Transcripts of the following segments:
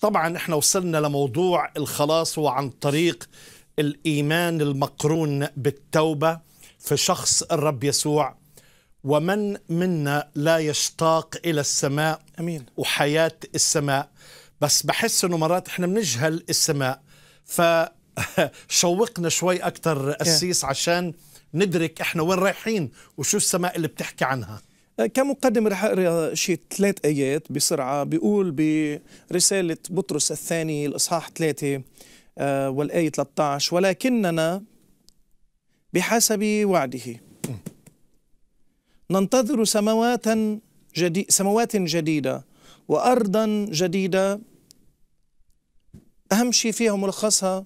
طبعا احنا وصلنا لموضوع الخلاص وعن طريق الايمان المقرون بالتوبه في شخص الرب يسوع ومن منا لا يشتاق الى السماء امين وحياه السماء بس بحس انه مرات احنا بنجهل السماء فشوقنا شوي اكثر قسيس عشان ندرك احنا وين رايحين وشو السماء اللي بتحكي عنها كمقدم رح اقرا شي ثلاث ايات بسرعه بيقول برساله بطرس الثاني الاصحاح ثلاثه آه، والايه 13 ولكننا بحسب وعده ننتظر سموات جديد سموات جديده وارضا جديده اهم شيء فيها ملخصها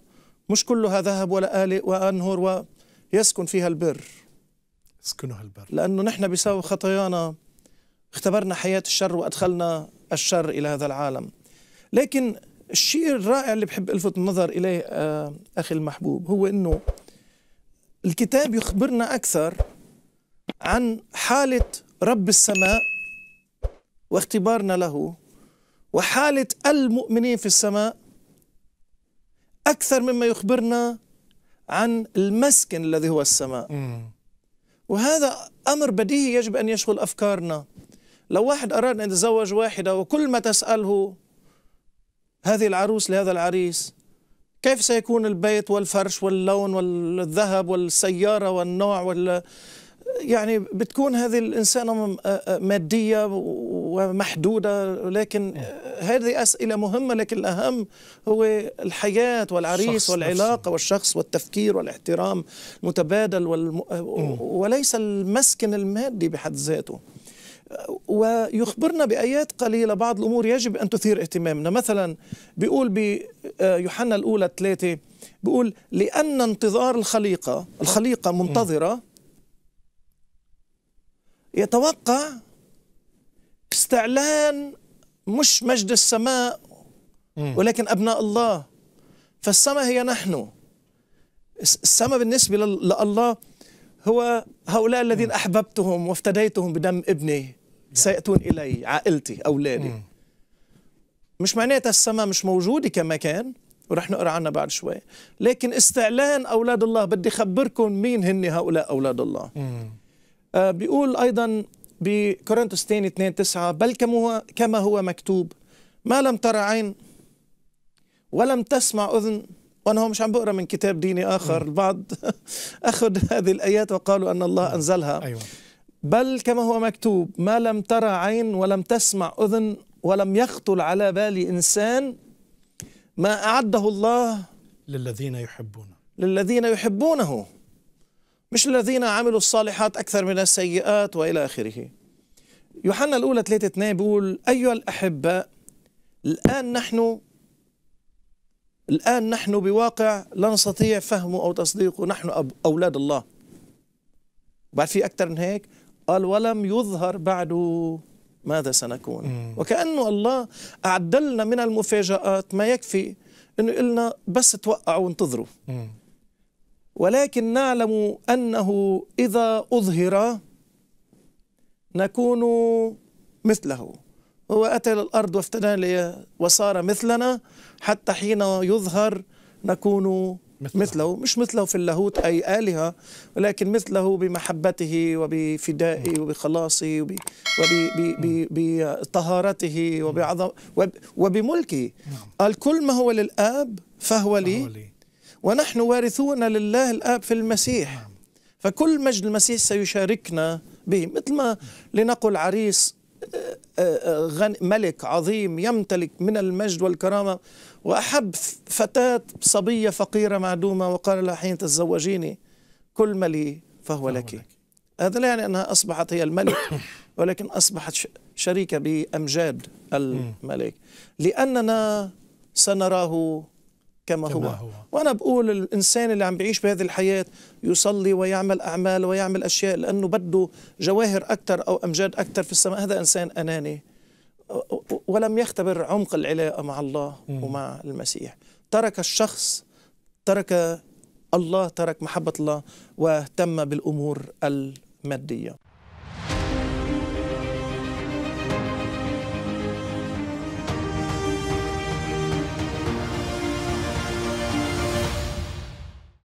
مش كلها ذهب ولا آلئ وانهر ويسكن فيها البر اسكنوا هالبر لأنه نحن بسبب خطايانا اختبرنا حياة الشر وأدخلنا الشر إلى هذا العالم لكن الشيء الرائع اللي بحب الفت النظر اليه آه، اخي المحبوب هو انه الكتاب يخبرنا اكثر عن حاله رب السماء واختبارنا له وحاله المؤمنين في السماء اكثر مما يخبرنا عن المسكن الذي هو السماء وهذا أمر بديهي يجب أن يشغل أفكارنا لو واحد أراد أن يتزوج واحدة وكل ما تسأله هذه العروس لهذا العريس كيف سيكون البيت والفرش واللون والذهب والسيارة والنوع وال يعني بتكون هذه الإنسانة مادية ومحدودة لكن نعم. هذه أسئلة مهمة لكن الأهم هو الحياة والعريس والعلاقة نفسه. والشخص والتفكير والاحترام المتبادل والم... وليس المسكن المادي بحد ذاته ويخبرنا بآيات قليلة بعض الأمور يجب أن تثير اهتمامنا مثلا بيقول بيوحنا آه، الأولى الثلاثة بيقول لأن انتظار الخليقة الخليقة منتظرة يتوقع استعلان مش مجد السماء ولكن أبناء الله فالسماء هي نحن السماء بالنسبة لله هو هؤلاء الذين أحببتهم وافتديتهم بدم ابني نعم. سيأتون إلي عائلتي أولادي مش معناتها السماء مش موجودة كما كان ورح نقرأ عنها بعد شوي لكن استعلان أولاد الله بدي أخبركم مين هن هؤلاء أولاد الله آه بيقول أيضا بكورنثوس الثاني 2 9 بل كما هو مكتوب ما لم ترى عين ولم تسمع أذن وأنا هو مش عم بقرأ من كتاب ديني آخر البعض أخذ هذه الآيات وقالوا أن الله أنزلها أيوة. بل كما هو مكتوب ما لم ترى عين ولم تسمع أذن ولم يخطر على بال إنسان ما أعده الله للذين يحبونه للذين يحبونه مش الذين عملوا الصالحات أكثر من السيئات وإلى آخره يوحنا الأولى 3 2 بيقول أيها الأحباء الآن نحن الآن نحن بواقع لا نستطيع فهمه أو تصديقه نحن أولاد الله بعد في أكثر من هيك قال ولم يظهر بعد ماذا سنكون وكأنه الله أعدلنا من المفاجآت ما يكفي أنه قلنا بس توقعوا وانتظروا ولكن نعلم أنه إذا أظهر نكون مثله هو أتى إلى الأرض وافتدى وصار مثلنا حتى حين يظهر نكون مثله. مثله مش مثله في اللاهوت أي آلهة ولكن مثله بمحبته وبفدائه وبخلاصه وبطهارته وبعظم وبملكه نعم. الكل ما هو للآب فهو لي ونحن وارثون لله الآب في المسيح فكل مجد المسيح سيشاركنا به مثل ما لنقل عريس آه، آه، آه، ملك عظيم يمتلك من المجد والكرامة وأحب فتاة صبية فقيرة معدومة وقال لها حين تتزوجيني كل ما لي فهو لك هذا لا يعني أنها أصبحت هي الملك ولكن أصبحت شريكة بأمجاد الملك لأننا سنراه كما, كما هو. هو وأنا بقول الإنسان اللي عم بيعيش بهذه الحياة يصلي ويعمل أعمال ويعمل أشياء لأنه بده جواهر أكثر أو أمجاد أكثر في السماء هذا إنسان أناني ولم يختبر عمق العلاقة مع الله م. ومع المسيح ترك الشخص ترك الله ترك محبة الله واهتم بالأمور المادية